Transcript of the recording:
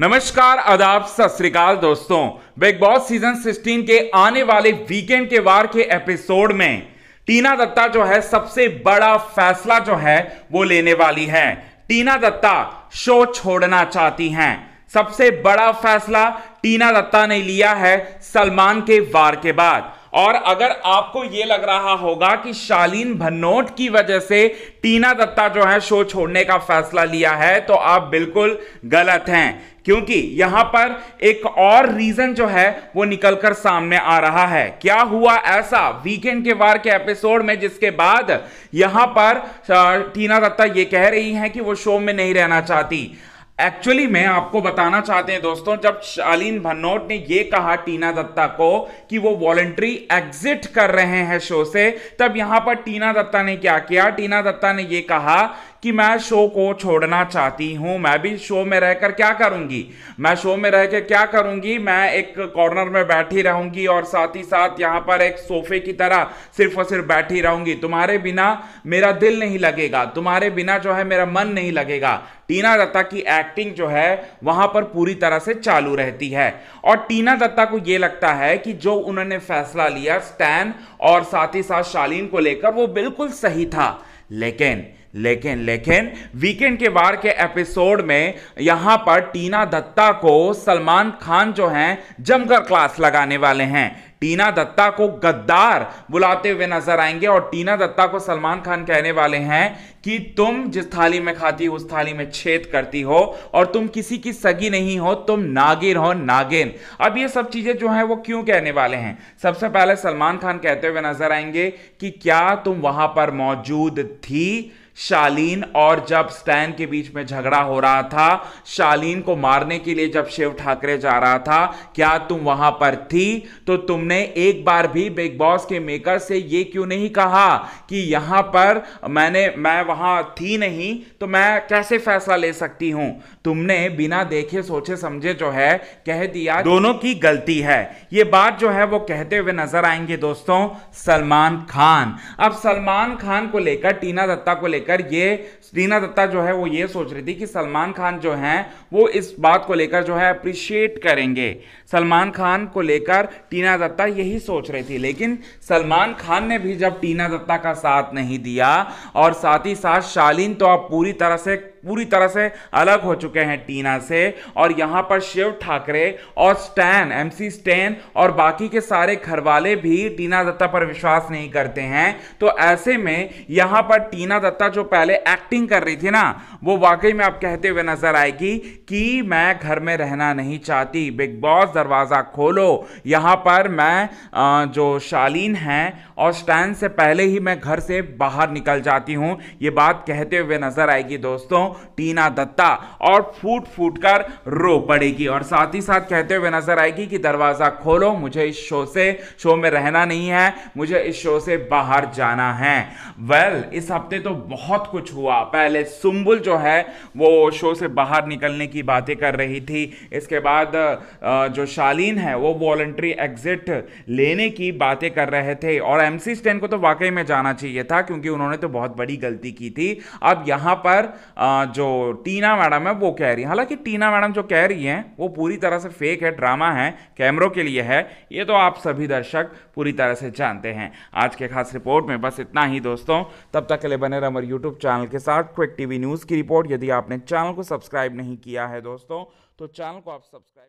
नमस्कार आदाब सत दोस्तों बिग बॉस सीजन 16 के आने वाले वीकेंड के वार के एपिसोड में टीना दत्ता जो है सबसे बड़ा फैसला जो है वो लेने वाली है टीना दत्ता शो छोड़ना चाहती हैं सबसे बड़ा फैसला टीना दत्ता ने लिया है सलमान के वार के बाद और अगर आपको यह लग रहा होगा कि शालीन भन्नोट की वजह से टीना दत्ता जो है शो छोड़ने का फैसला लिया है तो आप बिल्कुल गलत हैं क्योंकि यहां पर एक और रीजन जो है वो निकलकर सामने आ रहा है क्या हुआ ऐसा वीकेंड के वार के एपिसोड में जिसके बाद यहां पर टीना दत्ता ये कह रही हैं कि वो शो में नहीं रहना चाहती एक्चुअली मैं आपको बताना चाहते हैं दोस्तों जब शालीन भन्नोट ने यह कहा टीना दत्ता को कि वो वॉलेंट्री एग्जिट कर रहे हैं शो से तब यहां पर टीना दत्ता ने क्या किया टीना दत्ता ने यह कहा कि मैं शो को छोड़ना चाहती हूं मैं भी शो में रहकर क्या करूंगी मैं शो में रह कर क्या करूंगी मैं एक कॉर्नर में बैठी रहूंगी और साथ ही साथ यहाँ पर एक सोफे की तरह सिर्फ और सिर्फ बैठी रहूंगी तुम्हारे बिना मेरा दिल नहीं लगेगा तुम्हारे बिना जो है मेरा मन नहीं लगेगा टीना दत्ता की एक्टिंग जो है वहां पर पूरी तरह से चालू रहती है और टीना दत्ता को यह लगता है कि जो उन्होंने फैसला लिया स्टैन और साथ ही साथ शालीन को लेकर वो बिल्कुल सही था लेकिन लेकिन लेकिन वीकेंड के वार के एपिसोड में यहां पर टीना दत्ता को सलमान खान जो हैं जमकर क्लास लगाने वाले हैं टीना दत्ता को गद्दार बुलाते हुए नजर आएंगे और टीना दत्ता को सलमान खान कहने वाले हैं कि तुम जिस थाली में खाती हो उस थाली में छेद करती हो और तुम किसी की सगी नहीं हो तुम नागिन हो नागिन अब ये सब चीज़ें जो हैं वो क्यों कहने वाले हैं सबसे पहले सलमान खान कहते हुए नजर आएंगे कि क्या तुम वहां पर मौजूद थी शालीन और जब स्टैन के बीच में झगड़ा हो रहा था शालीन को मारने के लिए जब शिव ठाकरे जा रहा था क्या तुम वहां पर थी तो तुमने एक बार भी बिग बॉस के मेकर से ये क्यों नहीं कहा कि यहां पर मैंने मैं वहां थी नहीं तो मैं कैसे फैसला ले सकती हूं तुमने बिना देखे सोचे समझे जो है कह दिया दोनों की गलती है ये बात जो है वो कहते हुए नजर आएंगे दोस्तों सलमान खान अब सलमान खान को लेकर टीना दत्ता को लेकर लेकर ये रीना दत्ता जो है वो ये सोच रही थी कि सलमान खान जो हैं वो इस बात को लेकर जो है अप्रिशिएट करेंगे सलमान खान को लेकर टीना दत्ता यही सोच रही थी लेकिन सलमान खान ने भी जब टीना दत्ता का साथ नहीं दिया और साथ ही साथ शालीन तो आप पूरी तरह से पूरी तरह से अलग हो चुके हैं टीना से और यहाँ पर शिव ठाकरे और स्टैन एमसी स्टैन और बाकी के सारे घरवाले भी टीना दत्ता पर विश्वास नहीं करते हैं तो ऐसे में यहाँ पर टीना दत्ता जो पहले एक्टिंग कर रही थी ना वो वाकई में आप कहते हुए नजर आएगी कि मैं घर में रहना नहीं चाहती बिग बॉस दरवाज़ा खोलो यहाँ पर मैं जो शालीन है और स्टैन से पहले ही मैं घर से बाहर निकल जाती हूँ ये बात कहते हुए नजर आएगी दोस्तों टीना दत्ता और फूट फूट कर रो पड़ेगी और साथ ही साथ कहते हुए नजर आएगी कि दरवाज़ा खोलो मुझे इस शो से शो में रहना नहीं है मुझे इस शो से बाहर जाना है वेल well, इस हफ्ते तो बहुत कुछ हुआ पहले सुम्बुल जो है वो शो से बाहर निकलने की बातें कर रही थी इसके बाद जो शालीन है वो वॉल्ट्री एग्जिट लेने की बातें कर रहे थे और एम सी स्टैन को तो वाकई में जाना चाहिए था क्योंकि उन्होंने तो बहुत बड़ी गलती की थी अब यहां पर आ, जो टीना मैडम है वो कह रही है हालांकि टीना मैडम जो कह रही हैं वो पूरी तरह से फेक है ड्रामा है कैमरों के लिए है ये तो आप सभी दर्शक पूरी तरह से जानते हैं आज के खास रिपोर्ट में बस इतना ही दोस्तों तब तक के लिए बने रहे हमारे यूट्यूब चैनल के साथ क्विक टीवी न्यूज़ की रिपोर्ट यदि आपने चैनल को सब्सक्राइब नहीं किया है दोस्तों तो चैनल को आप सब्सक्राइब